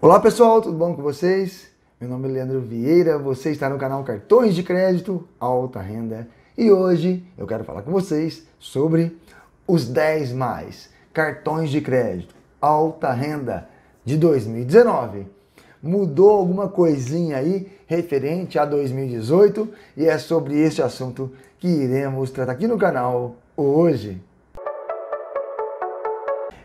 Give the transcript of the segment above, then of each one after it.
Olá pessoal, tudo bom com vocês? Meu nome é Leandro Vieira, você está no canal Cartões de Crédito Alta Renda e hoje eu quero falar com vocês sobre os 10 mais cartões de crédito alta renda de 2019. Mudou alguma coisinha aí referente a 2018 e é sobre esse assunto que iremos tratar aqui no canal hoje.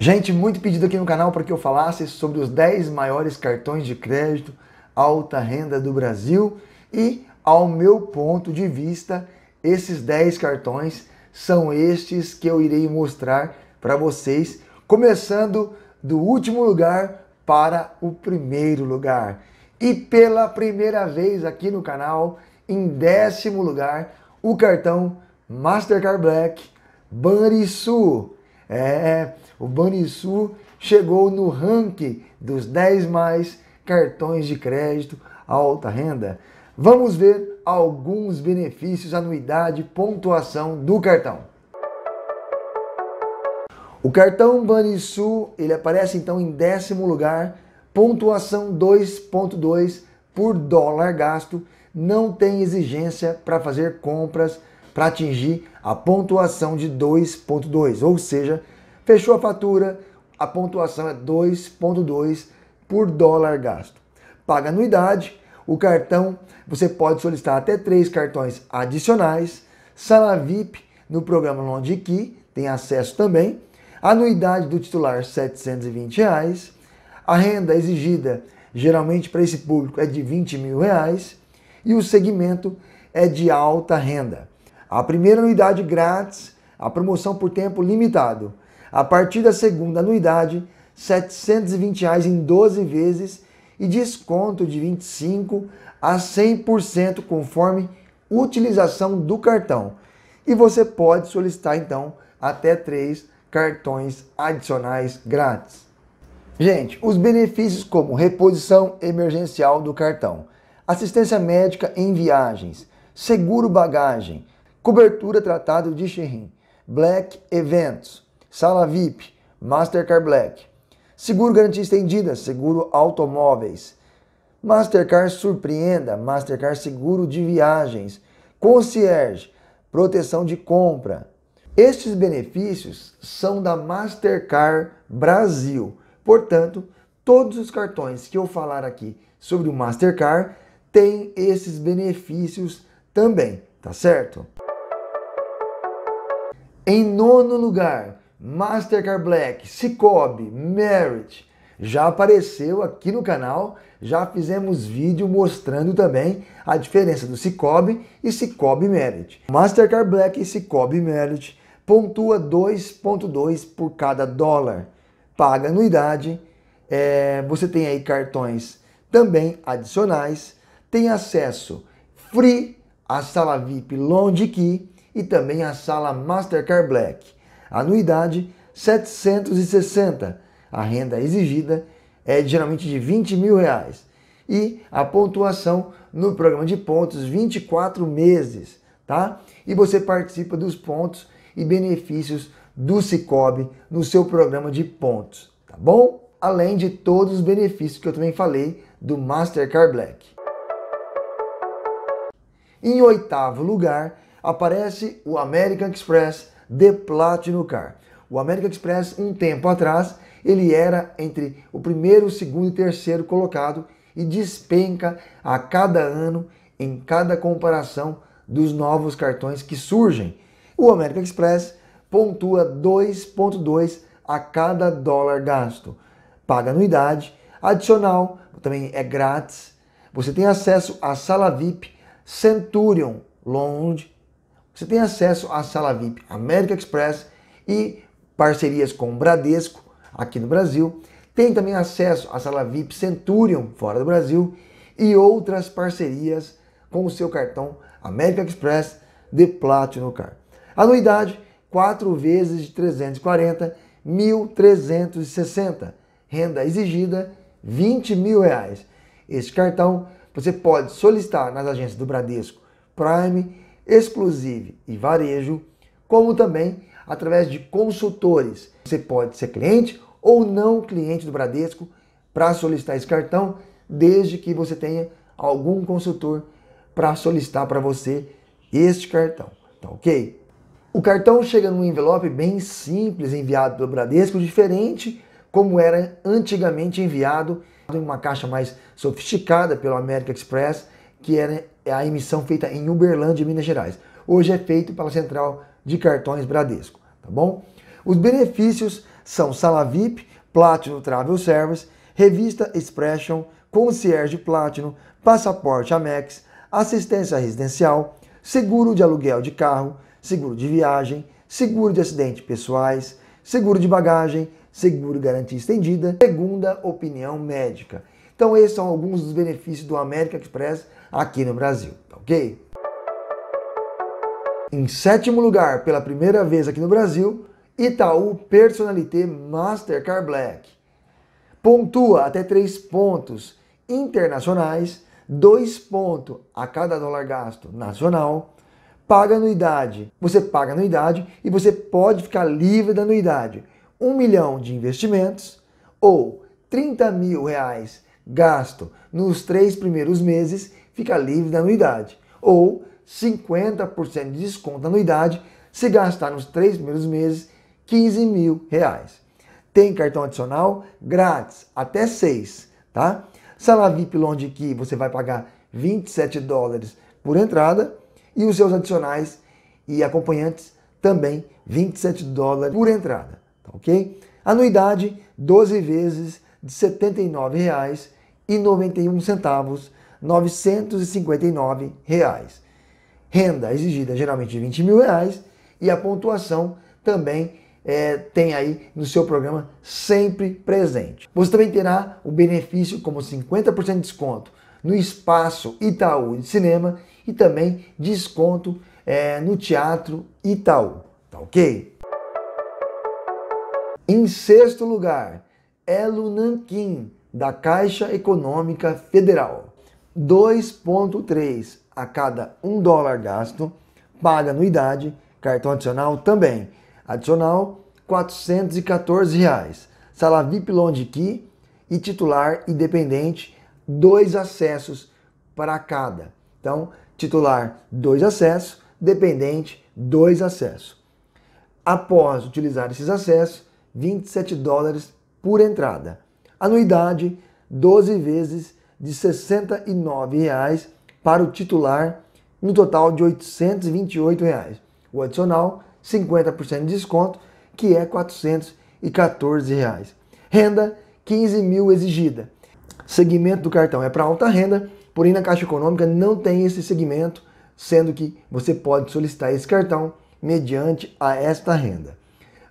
Gente, muito pedido aqui no canal para que eu falasse sobre os 10 maiores cartões de crédito alta renda do Brasil e, ao meu ponto de vista, esses 10 cartões são estes que eu irei mostrar para vocês, começando do último lugar para o primeiro lugar. E pela primeira vez aqui no canal, em décimo lugar, o cartão Mastercard Black Banrisul. É, o Banrisul chegou no ranking dos 10 mais cartões de crédito alta renda. Vamos ver alguns benefícios, anuidade, pontuação do cartão. O cartão Banrisul, ele aparece então em décimo lugar, pontuação 2.2 por dólar gasto, não tem exigência para fazer compras para atingir a pontuação de 2.2, ou seja, Fechou a fatura, a pontuação é 2,2 por dólar gasto. Paga anuidade, o cartão você pode solicitar até três cartões adicionais, sala VIP no programa Longe Key, tem acesso também, anuidade do titular R$ 720, reais, a renda exigida geralmente para esse público é de 20 mil reais e o segmento é de alta renda. A primeira anuidade grátis, a promoção por tempo limitado a partir da segunda anuidade, R$ 720 reais em 12 vezes e desconto de 25 a 100% conforme utilização do cartão. E você pode solicitar então até três cartões adicionais grátis. Gente, os benefícios como reposição emergencial do cartão, assistência médica em viagens, seguro bagagem, cobertura tratado de Xerrim, Black Eventos, Sala VIP, Mastercard Black. Seguro Garantia Estendida, Seguro Automóveis. Mastercard Surpreenda, Mastercard Seguro de Viagens. Concierge, Proteção de Compra. Estes benefícios são da Mastercard Brasil. Portanto, todos os cartões que eu falar aqui sobre o Mastercard têm esses benefícios também, tá certo? Em nono lugar, Mastercard Black, Cicobi, Merit. Já apareceu aqui no canal, já fizemos vídeo mostrando também a diferença do Cicobi e Cicobi Merit. Mastercard Black e Cicobi Merit pontua 2.2 por cada dólar. Paga anuidade, é, você tem aí cartões também adicionais, tem acesso free à sala VIP Lounge Key e também à sala Mastercard Black. Anuidade, 760. A renda exigida é geralmente de 20 mil reais. E a pontuação no programa de pontos, 24 meses, tá? E você participa dos pontos e benefícios do Cicobi no seu programa de pontos, tá bom? Além de todos os benefícios que eu também falei do Mastercard Black. Em oitavo lugar, aparece o American Express The Platinum Car. O American Express, um tempo atrás, ele era entre o primeiro, segundo e terceiro colocado e despenca a cada ano em cada comparação dos novos cartões que surgem. O American Express pontua 2,2 a cada dólar gasto. Paga anuidade, adicional, também é grátis. Você tem acesso à sala VIP Centurion Lounge você tem acesso à sala VIP América Express e parcerias com o Bradesco aqui no Brasil. Tem também acesso à sala VIP Centurion fora do Brasil e outras parcerias com o seu cartão América Express de Platinum Card. Anuidade 4 vezes de 340, 1.360. Renda exigida 20 mil reais. Este cartão você pode solicitar nas agências do Bradesco, Prime exclusive e varejo, como também através de consultores. Você pode ser cliente ou não cliente do Bradesco para solicitar esse cartão, desde que você tenha algum consultor para solicitar para você este cartão. Tá ok? O cartão chega num envelope bem simples enviado pelo Bradesco, diferente como era antigamente enviado em uma caixa mais sofisticada pelo American Express, que era é a emissão feita em Uberlândia, Minas Gerais. Hoje é feito pela Central de Cartões Bradesco, tá bom? Os benefícios são Sala VIP, Platinum Travel Service, Revista Expression, Concierge Platinum, Passaporte Amex, Assistência Residencial, Seguro de Aluguel de Carro, Seguro de Viagem, Seguro de Acidentes Pessoais, Seguro de Bagagem, Seguro Garantia Estendida, Segunda Opinião Médica. Então esses são alguns dos benefícios do América Express aqui no Brasil, tá ok? Em sétimo lugar, pela primeira vez aqui no Brasil, Itaú Personalité Mastercard Black. Pontua até 3 pontos internacionais, 2 pontos a cada dólar gasto nacional, paga anuidade. Você paga anuidade e você pode ficar livre da anuidade. 1 um milhão de investimentos ou 30 mil reais gasto nos três primeiros meses fica livre da anuidade, ou 50% de desconto da anuidade se gastar nos três primeiros meses 15 mil reais. Tem cartão adicional grátis até 6, tá? Sala VIP Lounge você vai pagar 27 dólares por entrada e os seus adicionais e acompanhantes também 27 dólares por entrada, tá ok? Anuidade 12 vezes de R$ reais e e 959. Reais. Renda exigida geralmente de 20 mil reais e a pontuação também é, tem aí no seu programa sempre presente. Você também terá o benefício como 50% de desconto no espaço Itaú de cinema e também desconto é, no teatro Itaú, tá ok? Em sexto lugar, Elo Nanquim, da Caixa Econômica Federal. 2,3 a cada 1 dólar gasto, paga anuidade, cartão adicional também. Adicional, R$ 414. Reais. Sala VIP Longe Key e titular independente dois acessos para cada. Então, titular, dois acessos, dependente, dois acessos. Após utilizar esses acessos, 27 dólares por entrada. Anuidade 12 vezes de R$ 69,00 para o titular, no total de R$ 828. Reais. O adicional, 50% de desconto, que é R$ 414. Reais. Renda 15 mil exigida. Segmento do cartão é para alta renda, porém na Caixa Econômica não tem esse segmento, sendo que você pode solicitar esse cartão mediante a esta renda.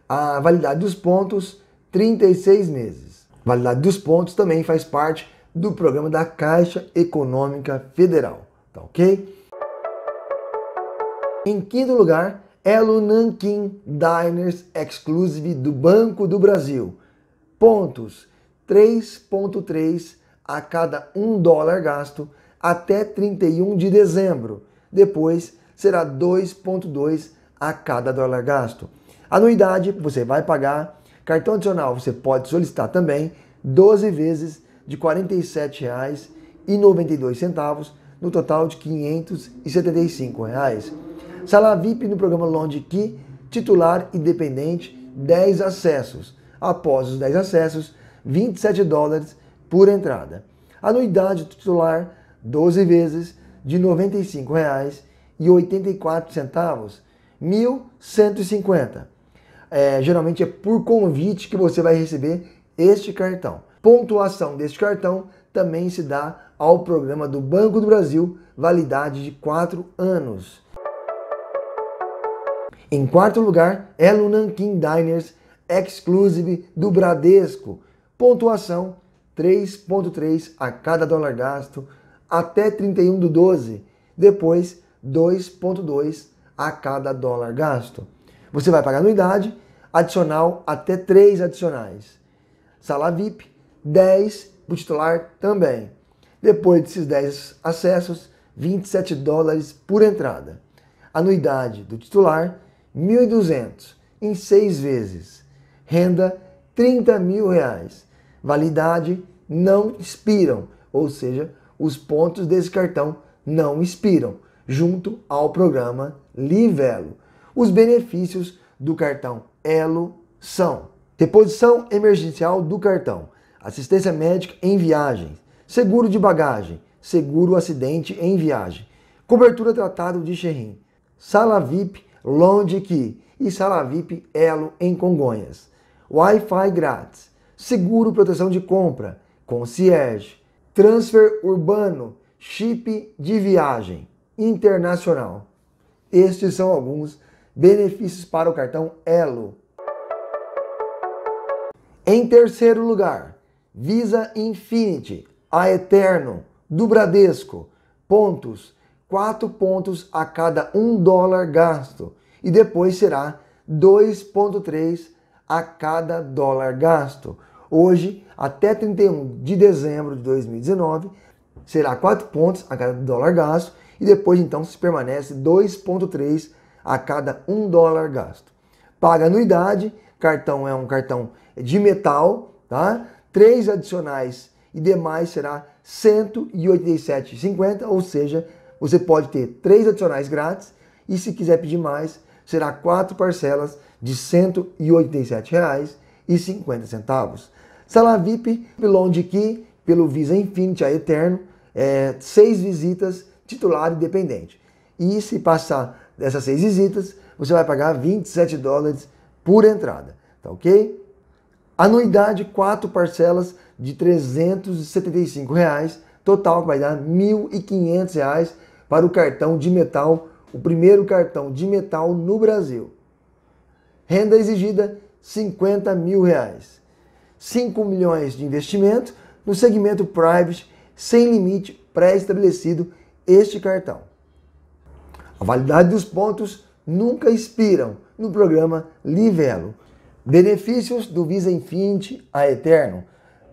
A validade dos pontos, 36 meses validade dos pontos também faz parte do programa da Caixa Econômica Federal, tá ok? Em quinto lugar, é o Nankin Diners Exclusive do Banco do Brasil. Pontos 3.3 a cada um dólar gasto até 31 de dezembro. Depois será 2.2 a cada dólar gasto. Anuidade você vai pagar Cartão adicional você pode solicitar também 12 vezes de R$ 47,92, no total de R$ 575. Sala VIP no programa Longe Key, titular independente, 10 acessos. Após os 10 acessos, 27 dólares por entrada. Anuidade titular, 12 vezes, de R$ 95,84, R$ 1.150 é, geralmente é por convite que você vai receber este cartão. Pontuação deste cartão também se dá ao programa do Banco do Brasil, validade de 4 anos. Em quarto lugar, é Lunanquim Diners Exclusive do Bradesco. Pontuação 3.3 a cada dólar gasto até 31 do 12. Depois 2.2 a cada dólar gasto. Você vai pagar anuidade, adicional até 3 adicionais. Sala VIP, 10 para o titular também. Depois desses 10 acessos, 27 dólares por entrada. Anuidade do titular, 1.200 em 6 vezes. Renda, 30 mil reais. Validade, não expiram, ou seja, os pontos desse cartão não expiram, junto ao programa Livelo. Os benefícios do cartão Elo são reposição emergencial do cartão, assistência médica em viagens, seguro de bagagem, seguro acidente em viagem, cobertura tratado de Xerrim, sala VIP Lounge Key e sala VIP Elo em Congonhas, Wi-Fi grátis, seguro proteção de compra, concierge, transfer urbano, chip de viagem internacional. Estes são alguns benefícios para o cartão Elo. Em terceiro lugar, Visa Infinity, a Eterno, do Bradesco, pontos, 4 pontos a cada 1 dólar gasto e depois será 2.3 a cada dólar gasto. Hoje, até 31 de dezembro de 2019, será 4 pontos a cada dólar gasto e depois então se permanece 2.3 a cada um dólar gasto. Paga anuidade, cartão é um cartão de metal, tá? Três adicionais e demais será 187,50, ou seja, você pode ter três adicionais grátis e se quiser pedir mais, será quatro parcelas de R$ 187,50. Sala VIP, Lounge Key, pelo Visa Infinity, a Eterno, é, seis visitas, titular e dependente. E se passar dessas seis visitas, você vai pagar 27 dólares por entrada, tá ok? Anuidade, quatro parcelas de 375 reais, total vai dar 1.500 reais para o cartão de metal, o primeiro cartão de metal no Brasil. Renda exigida, 50 mil reais. 5 milhões de investimento no segmento private, sem limite pré-estabelecido, este cartão. A validade dos pontos nunca expiram no programa Livelo. Benefícios do Visa Infinite a Eterno.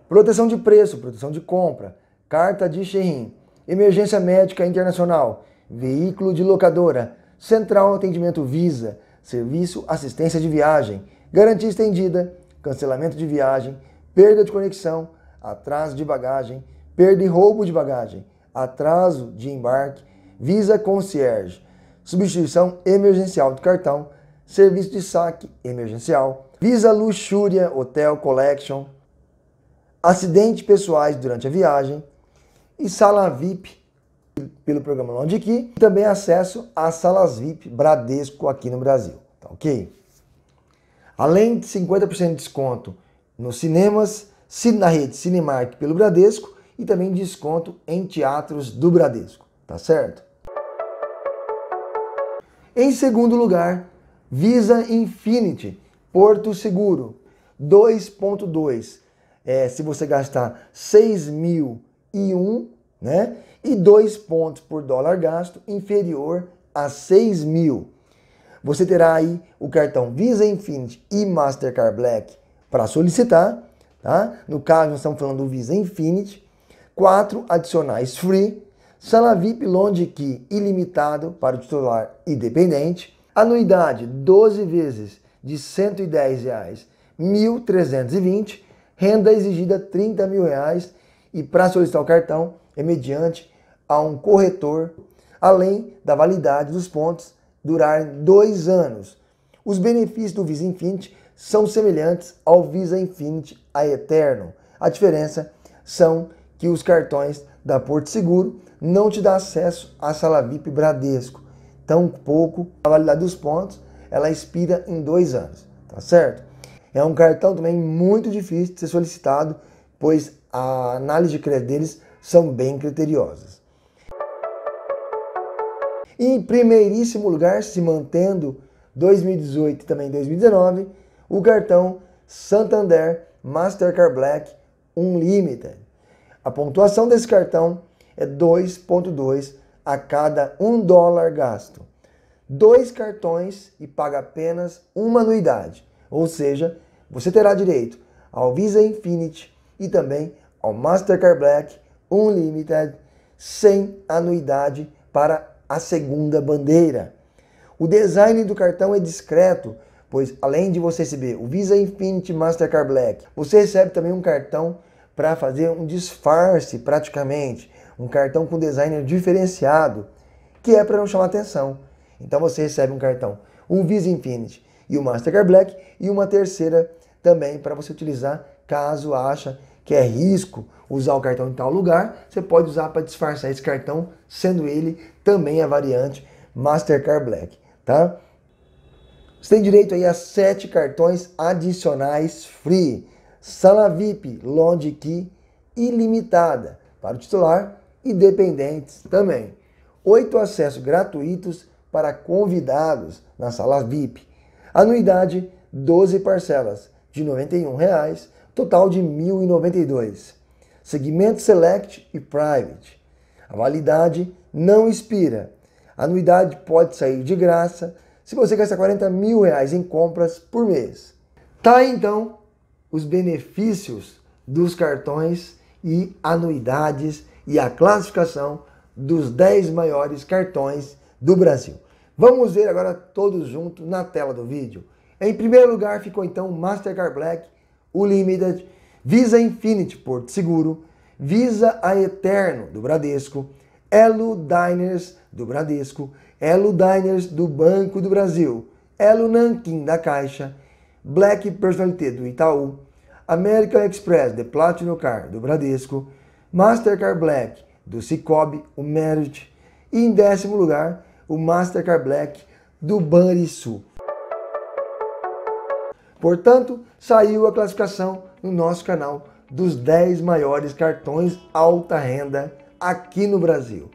Proteção de preço, proteção de compra, carta de Xerrim, emergência médica internacional, veículo de locadora, central atendimento Visa, serviço assistência de viagem, garantia estendida, cancelamento de viagem, perda de conexão, atraso de bagagem, perda e roubo de bagagem, atraso de embarque, Visa Concierge, substituição emergencial do cartão, serviço de saque emergencial, Visa Luxúria Hotel Collection, acidentes pessoais durante a viagem e sala VIP pelo programa Longe Key, e também acesso às salas VIP Bradesco aqui no Brasil, tá ok? Além de 50% de desconto nos cinemas, na rede Cinemark pelo Bradesco e também desconto em teatros do Bradesco, tá certo? Em segundo lugar, Visa Infinity, Porto Seguro, 2.2. É, se você gastar 6.001, né? E 2 pontos por dólar gasto inferior a 6.000. mil. Você terá aí o cartão Visa Infinity e Mastercard Black para solicitar, tá? No caso, nós estamos falando do Visa Infinity. Quatro adicionais free Salavip VIP Key ilimitado para o titular independente, anuidade 12 vezes de R$ 110,00, 1.320, renda exigida R$ mil reais, e para solicitar o cartão é mediante a um corretor, além da validade dos pontos durar dois anos. Os benefícios do Visa Infinite são semelhantes ao Visa Infinite a Eterno. A diferença são que os cartões da Porto Seguro não te dá acesso à sala VIP Bradesco. Tão pouco a validade dos pontos, ela expira em dois anos, tá certo? É um cartão também muito difícil de ser solicitado, pois a análise de crédito deles são bem criteriosas. E em primeiríssimo lugar, se mantendo 2018 e também 2019, o cartão Santander Mastercard Black Unlimited. A pontuação desse cartão é 2,2 a cada um dólar gasto. Dois cartões e paga apenas uma anuidade. Ou seja, você terá direito ao Visa Infinity e também ao Mastercard Black Unlimited sem anuidade para a segunda bandeira. O design do cartão é discreto, pois além de você receber o Visa Infinity Mastercard Black, você recebe também um cartão para fazer um disfarce praticamente um cartão com design diferenciado, que é para não chamar atenção. Então você recebe um cartão, um Visa Infinity e o Mastercard Black e uma terceira também para você utilizar caso acha que é risco usar o cartão em tal lugar, você pode usar para disfarçar esse cartão, sendo ele também a variante Mastercard Black, tá? Você tem direito aí a sete cartões adicionais free, sala VIP, lounge key ilimitada para o titular e dependentes também. Oito acessos gratuitos para convidados na sala VIP. Anuidade 12 parcelas de R$ 91,00, total de R$ 1.092. Segmento Select e Private. A validade não expira. A anuidade pode sair de graça se você gastar 40 mil reais em compras por mês. Tá então os benefícios dos cartões e anuidades e a classificação dos 10 maiores cartões do Brasil. Vamos ver agora todos juntos na tela do vídeo. Em primeiro lugar ficou então Mastercard Black, o Limited, Visa Infinity Porto Seguro, Visa a Eterno do Bradesco, Elo Diners do Bradesco, Elo Diners do Banco do Brasil, Elo Nankin da Caixa, Black Personalité do Itaú, American Express de Platinum Car do Bradesco, Mastercard Black do Cicobi, o Merit. E em décimo lugar, o Mastercard Black do Banrisul. Portanto, saiu a classificação no nosso canal dos 10 maiores cartões alta renda aqui no Brasil.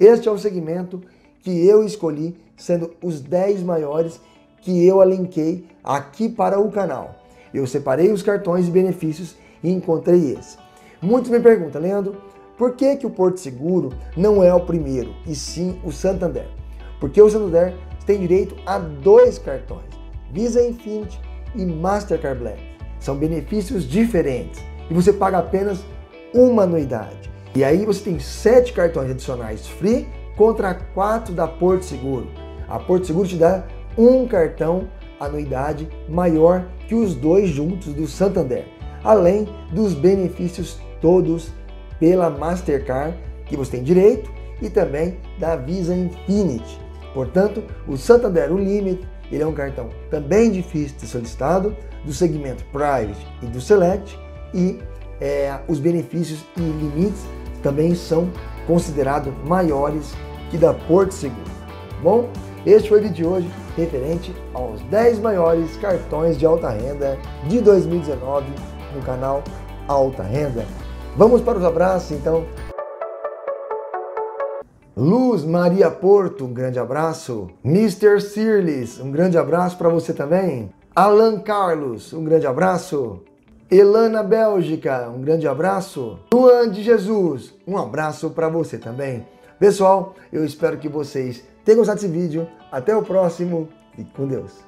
Este é o segmento que eu escolhi, sendo os 10 maiores que eu alinquei aqui para o canal. Eu separei os cartões e benefícios e encontrei esse. Muitos me perguntam, Leandro, por que, que o Porto Seguro não é o primeiro, e sim o Santander? Porque o Santander tem direito a dois cartões, Visa Infinity e Mastercard Black. São benefícios diferentes e você paga apenas uma anuidade. E aí você tem sete cartões adicionais free contra quatro da Porto Seguro. A Porto Seguro te dá um cartão anuidade maior que os dois juntos do Santander, além dos benefícios todos pela Mastercard, que você tem direito, e também da Visa Infinity. Portanto, o Santander Unlimited ele é um cartão também difícil de ser solicitado, do segmento Private e do Select, e é, os benefícios e limites também são considerados maiores que da Porto Seguro. Bom, este foi o vídeo de hoje referente aos 10 maiores cartões de alta renda de 2019 no canal Alta Renda. Vamos para os abraços então. Luz Maria Porto, um grande abraço. Mr. Sirles, um grande abraço para você também. Alan Carlos, um grande abraço. Elana Bélgica, um grande abraço. Luan de Jesus, um abraço para você também. Pessoal, eu espero que vocês tenham gostado desse vídeo. Até o próximo. Fique com Deus.